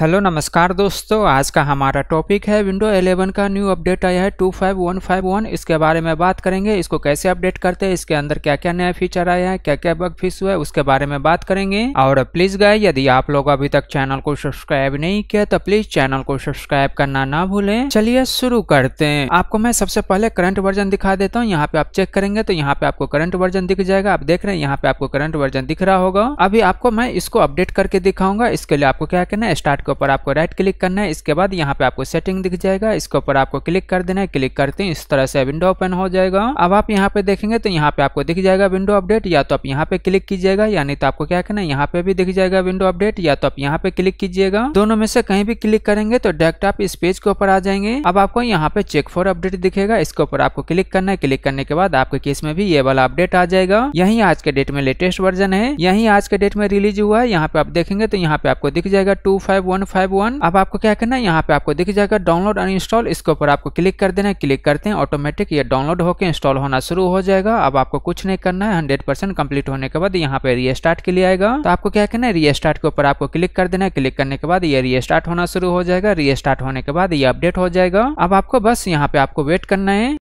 hello नमस्कार दोस्तों आज का हमारा टॉपिक है विंडो 11 का न्यू अपडेट आया है 25151 इसके बारे में बात करेंगे इसको कैसे अपडेट करते हैं इसके अंदर क्या क्या नया फीचर आया है क्या क्या बग फीस हुआ है उसके बारे में बात करेंगे और प्लीज गए यदि आप लोग अभी तक चैनल को सब्सक्राइब नहीं किया तो प्लीज चैनल को सब्सक्राइब करना ना भूले चलिए शुरू करते हैं आपको मैं सबसे पहले करंट वर्जन दिखा देता हूँ यहाँ पे आप चेक करेंगे तो यहाँ पे आपको करंट वर्जन दिख जाएगा आप देख रहे हैं यहाँ पे आपको करंट वर्जन दिख रहा होगा अभी आपको मैं इसको अपडेट करके दिखाऊंगा इसके लिए आपको क्या करना है स्टार्ट इसके ऊपर आपको राइट क्लिक करना है इसके बाद यहाँ पे आपको सेटिंग दिख जाएगा इसके ऊपर आपको क्लिक कर देना है क्लिक करते हैं इस तरह से विंडो ओपन हो जाएगा अब आप यहाँ पे देखेंगे तो यहाँ पे आपको दिख जाएगा विंडो अपडेट या तो आप यहाँ पे क्लिक कीजिएगा या नहीं तो आपको क्या करना है यहाँ पे भी दिख जाएगा विंडो अपडेट या तो आप यहाँ पे क्लिक कीजिएगा दोनों में से कहीं भी क्लिक करेंगे तो डायरेक्ट आप इस पेज के ऊपर आ जाएंगे अब आपको यहाँ पे चेक फॉर अपडेट दिखेगा इसके ऊपर आपको क्लिक करना है क्लिक करने के बाद आपके केस में भी ये वाला अपडेट आ जाएगा यही आज के डेट में लेटेस्ट वर्जन है यही आज के डेट में रिलीज हुआ है यहाँ पे आप देखेंगे तो यहाँ पे आपको दिख जाएगा टू फाइव वन 1.51 अब आपको क्या करना है यहाँ पे आपको दिख जाएगा डाउनलोड एंड इंस्टॉल इसके ऊपर आपको क्लिक कर देना है क्लिक करते हैं ऑटोमेटिक ये डाउनलोड होकर इंस्टॉल होना शुरू हो जाएगा अब आपको कुछ नहीं करना है हंड्रेड परसेंट कंप्लीट होने के बाद यहाँ पे रीस्टार्ट के लिए आएगा तो आपको क्या करना है रीस्टार्ट के ऊपर आपको क्लिक कर देना है क्लिक करने के बाद ये रीस्टार्ट होना शुरू हो जाएगा रीस्टार्ट होने के बाद ये अपडेट हो जाएगा अब आपको बस यहाँ पे आपको वेट करना है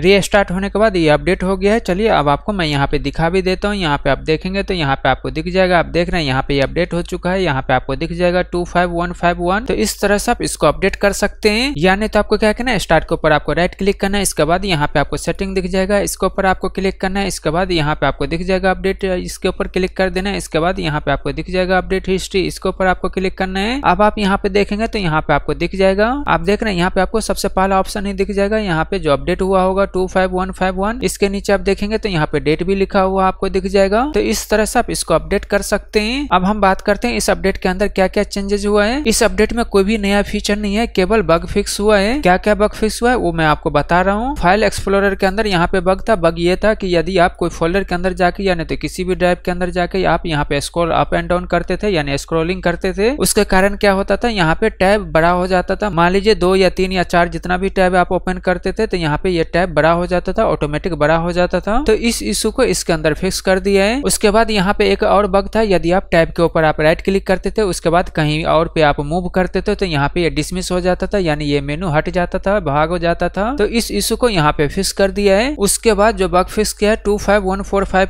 रीस्टार्ट होने के बाद ये अपडेट हो गया है चलिए अब आपको मैं यहाँ पे दिखा भी देता हूँ यहाँ पे आप देखेंगे तो यहाँ पे आपको दिख जाएगा आप देख रहे हैं यहाँ पे अपडेट हो चुका है यहाँ पे आपको दिख जाएगा two five one five one तो इस तरह से आप इसको अपडेट कर सकते हैं यानी तो आपको क्या करना है स्टार्ट के ऊपर आपको राइट क्लिक करना है इसके बाद यहाँ पे आपको सेटिंग दिख जाएगा इसके ऊपर आपको क्लिक करना है इसके बाद यहाँ पे आपको दिख जाएगा अपडेट इसके ऊपर क्लिक कर देना है इसके बाद यहाँ पे आपको दिख जाएगा अपडेट हिस्ट्री इसके ऊपर आपको क्लिक करना है अब आप यहाँ पे देखेंगे तो यहाँ पे आपको दिख जाएगा आप देख रहे हैं यहाँ पे आपको सबसे पहला ऑप्शन ही दिख जाएगा यहाँ पे जो अपडेट हुआ होगा होगा two five one five one इसके नीचे आप देखेंगे तो यहाँ पे डेट भी लिखा हुआ आपको दिख जाएगा तो इस तरह से आप इसको अपडेट कर सकते हैं अब हम बात करते हैं इस अपडेट के अंदर क्या क्या चेंजेस हुआ है इस अपडेट में कोई भी नया फीचर नहीं है केवल बग फिक्स हुआ है क्या क्या बग फिक्स हुआ है वो मैं आपको बता रहा हूँ फाइल एक्सप्लोरर के अंदर यहाँ पे बग था बग ये था की यदि आप कोई फोल्डर के अंदर जाके या नहीं तो किसी भी ड्राइव के अंदर जाके आप यहाँ पे स्क्रोल अप एंड डाउन करते थे यानी स्क्रोलिंग करते थे उसके कारण क्या होता था यहाँ पे टैब बड़ा हो जाता था मान लीजिए दो या तीन या चार जितना भी टैब आप ओपन करते थे तो यहाँ पे ये टैब बड़ा हो जाता था ऑटोमेटिक बड़ा हो जाता था तो इस इशू को इसके अंदर फिक्स कर दिया है उसके बाद यहाँ पे एक और बग था यदि आप टैब के ऊपर आप राइट क्लिक करते थे उसके बाद कहीं और पे आप मूव करते थे तो यहाँ पे ये डिसमिस हो जाता था यानी ये मेनू हट जाता था भाग हो जाता था तो इस इशू को यहाँ पे फिक्स कर दिया है उसके बाद जो बग फिक्स किया है टू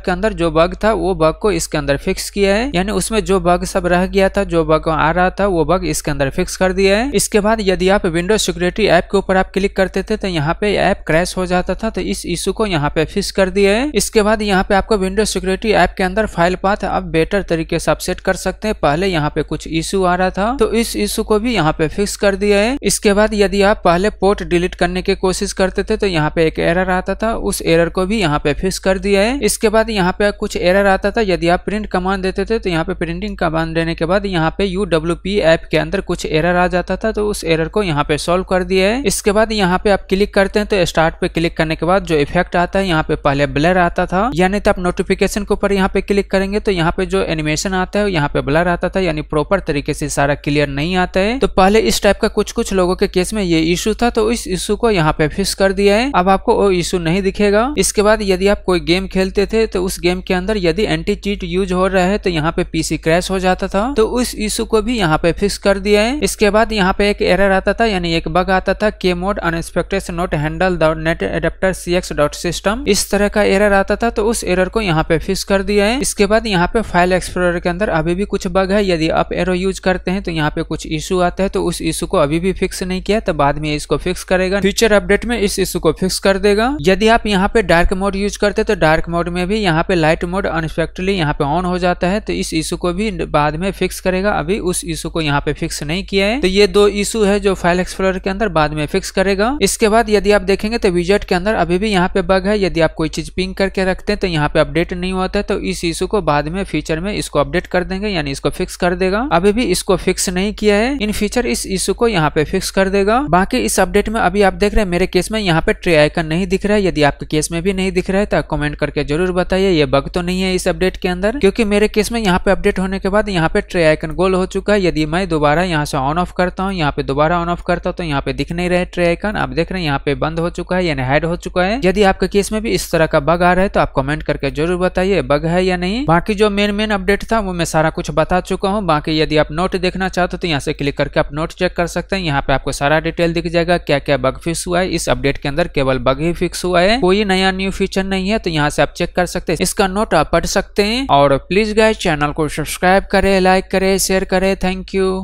के अंदर जो बग था वो बग को इसके अंदर फिक्स किया है यानी उसमें जो बग सब रह गया था जो बग आ रहा था वो बग इसके अंदर फिक्स कर दिया है इसके बाद यदि आप विंडो सिक्योरिटी ऐप के ऊपर आप क्लिक करते थे तो यहाँ पे ऐप क्रैश हो जाता जाता था तो इस इशू को यहाँ पे फिक्स कर दिया है इसके बाद यहाँ पे आपको विंडो सिक्योरिटी ऐप के अंदर फाइल पाथ आप बेटर तरीके से अपसेट कर सकते हैं पहले यहाँ पे कुछ इशू आ रहा था तो इस इशू को भी यहाँ पे फिक्स कर दिया है इसके बाद यदि आप पहले पोर्ट डिलीट करने की कोशिश करते थे तो यहाँ पे एक एरर आता था उस एरर को भी यहाँ पे फिक्स कर दिया है इसके बाद यहाँ पे कुछ एरर आता था यदि आप प्रिंट कमांड देते थे तो यहाँ पे प्रिंटिंग कमांड देने के बाद यहाँ पे यू डब्ल्यू पी ऐप के अंदर कुछ एरर आ जाता था तो उस एरर को यहाँ पे सॉल्व कर दिया है इसके बाद यहाँ पे आप क्लिक करते हैं तो स्टार्ट पे क्लिक क्लिक करने के बाद जो इफेक्ट आता है यहाँ पे पहले ब्लर आता था यानी तो आप नोटिफिकेशन के ऊपर यहाँ पे क्लिक करेंगे तो यहाँ पे जो एनिमेशन आता है यहाँ पे ब्लर आता था यानी प्रॉपर तरीके से सारा क्लियर नहीं आता है तो पहले इस टाइप का कुछ कुछ लोगों के केस में ये इशू था तो इस इशू को यहाँ पे फिक्स कर दिया है अब आपको वो इशू नहीं दिखेगा इसके बाद यदि आप कोई गेम खेलते थे तो उस गेम के अंदर यदि एंटी चीट यूज हो रहा है तो यहाँ पे पीसी क्रैश हो जाता था तो उस इशू को भी यहाँ पे फिक्स कर दिया है इसके बाद यहाँ पे एक एरर आता था यानी एक बग आता था के mode unexpected not handle the net adapter C X dot system इस तरह का एरर आता था तो उस एरर को यहाँ पे फिक्स कर दिया है इसके बाद यहाँ पे फाइल एक्सप्लोरर के अंदर अभी भी कुछ बग है यदि आप एरो यूज करते हैं तो यहाँ पे कुछ इशू आता है तो उस इशू को अभी भी फिक्स नहीं किया तो बाद में इसको फिक्स करेगा फ्यूचर अपडेट में इस इशू को फिक्स कर देगा यदि आप यहाँ पे डार्क मोड यूज करते तो डार्क मोड में भी यहाँ पे लाइट मोड अनफेक्टली यहाँ पे ऑन हो जाता है तो इस इशू को भी बाद में फिक्स करेगा अभी उस इशू को यहाँ पे फिक्स नहीं किया है तो ये दो इशू है जो फाइल एक्सप्लोर के अंदर बाद में फिक्स करेगा इसके बाद यदि आप देखेंगे तो विजेट के अंदर अभी भी यहाँ पे बग है यदि आप कोई चीज़ पिंग करके रखते हैं तो यहाँ पे अपडेट नहीं होता है तो इस इशू को बाद में फ्यूचर में इसको अपडेट कर देंगे यानी इसको फिक्स कर देगा अभी भी इसको फिक्स नहीं किया है इन फ्यूचर इस इशू को यहाँ पे फिक्स कर देगा बाकी इस अपडेट में अभी आप देख रहे हैं मेरे केस में यहाँ पे ट्रे आयकन नहीं दिख रहा है यदि आपके केस में भी नहीं दिख रहा है तो कमेंट करके जरूर बताइए ये बग तो नहीं है इस अपडेट के अंदर क्योंकि मेरे केस में यहाँ पे अपडेट होने के बाद यहाँ पे ट्रे आइकन गोल हो चुका है यदि मैं दोबारा यहाँ से ऑन ऑफ करता हूँ यहाँ पे दोबारा ऑन ऑफ करता हूँ तो यहाँ पे दिख नहीं रहे ट्रे आयकन आप देख रहे हैं यहाँ पे बंद हो चुका है यानी ऐड हो चुका है यदि आपके केस में भी इस तरह का बग आ रहा है तो आप कमेंट करके जरूर बताइए बग है या नहीं बाकी जो मेन मेन अपडेट था वो मैं सारा कुछ बता चुका हूँ बाकी यदि आप नोट देखना चाहते हो तो यहाँ से क्लिक करके आप नोट चेक कर सकते हैं यहाँ पे आपको सारा डिटेल दिख जाएगा क्या क्या बग फिक्स हुआ है इस अपडेट के अंदर केवल बग ही फिक्स हुआ है कोई नया न्यू फीचर नहीं है तो यहाँ से आप चेक कर सकते हैं इसका नोट आप पढ़ सकते हैं और प्लीज गाय चैनल को सब्सक्राइब करे लाइक करे शेयर करे थैंक यू